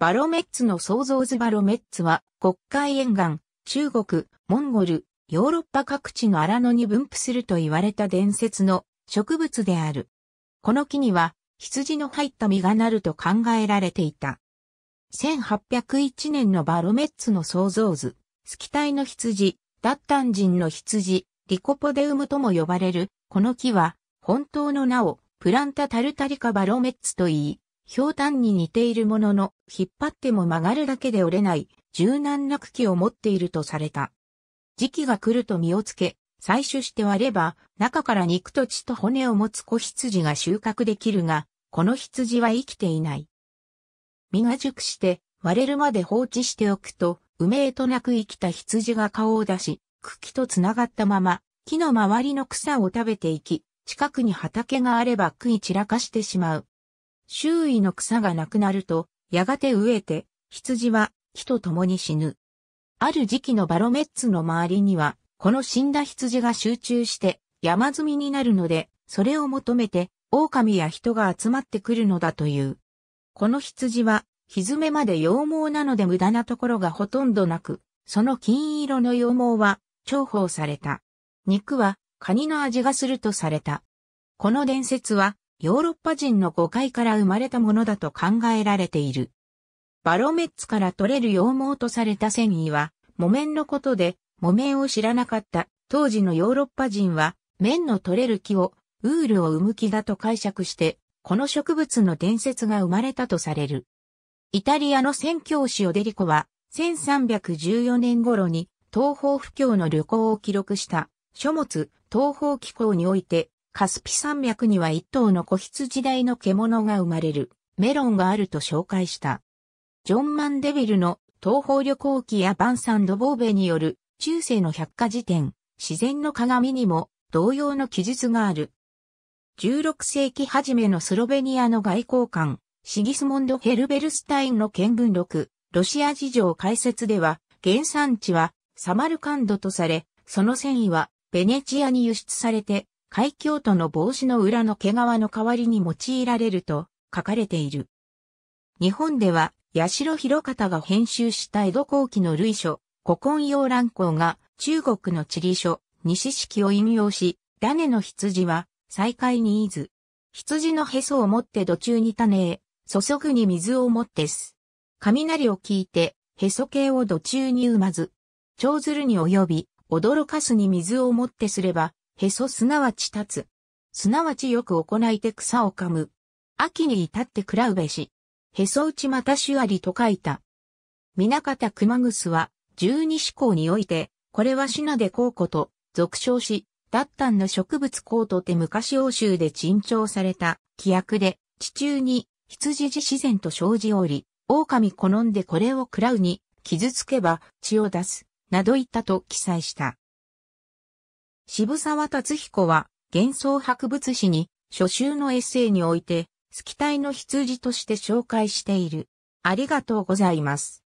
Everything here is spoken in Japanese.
バロメッツの創造図バロメッツは、国会沿岸、中国、モンゴル、ヨーロッパ各地の荒野に分布すると言われた伝説の植物である。この木には、羊の入った実がなると考えられていた。1801年のバロメッツの創造図、スキタイの羊、ダッタン人の羊、リコポデウムとも呼ばれる、この木は、本当の名を、プランタタルタリカバロメッツと言い、氷炭に似ているものの、引っ張っても曲がるだけで折れない、柔軟な茎を持っているとされた。時期が来ると実をつけ、採取して割れば、中から肉と血と骨を持つ子羊が収穫できるが、この羊は生きていない。実が熟して割れるまで放置しておくと、うめえとなく生きた羊が顔を出し、茎と繋がったまま、木の周りの草を食べていき、近くに畑があれば食い散らかしてしまう。周囲の草がなくなると、やがて飢えて、羊は木と共に死ぬ。ある時期のバロメッツの周りには、この死んだ羊が集中して山積みになるので、それを求めて狼や人が集まってくるのだという。この羊は、ひずめまで羊毛なので無駄なところがほとんどなく、その金色の羊毛は重宝された。肉はカニの味がするとされた。この伝説はヨーロッパ人の誤解から生まれたものだと考えられている。バロメッツから取れる羊毛とされた繊維は、木綿のことで、木綿を知らなかった当時のヨーロッパ人は、綿の取れる木を、ウールを生む木だと解釈して、この植物の伝説が生まれたとされる。イタリアの宣教師オデリコは、1314年頃に東方不況の旅行を記録した書物東方紀行においてカスピ山脈には一頭の子羊大の獣が生まれるメロンがあると紹介した。ジョン・マンデビルの東方旅行記やバンサンド・ボーベによる中世の百科事典、自然の鏡にも同様の記述がある。16世紀初めのスロベニアの外交官、シギスモンド・ヘルベルスタインの見聞録、ロシア事情解説では、原産地はサマルカンドとされ、その繊維はベネチアに輸出されて海峡との帽子の裏の毛皮の代わりに用いられると書かれている。日本では、八代博方が編集した江戸後期の類書、古今洋蘭校が中国の地理書、西式を引用し、種の羊は、再開にいず。羊のへそを持って土中に種へ、注ぐに水を持ってす。雷を聞いて、へそ系を土中に埋まず。蝶ずるに及び、驚かすに水を持ってすれば、へそすなわち立つ。すなわちよく行いて草を噛む。秋に至って食らうべし。へそ打ちまた手ありと書いた。皆方熊楠は、十二志向において、これは品で考古と、俗称し、脱炭の植物考とて昔欧州で珍重された、規約で、地中に、羊自自然と生じおり、狼好んでこれを喰らうに、傷つけば血を出す、などいったと記載した。渋沢達彦は、幻想博物史に、初秋のエッセイにおいて、スキタイの羊として紹介している。ありがとうございます。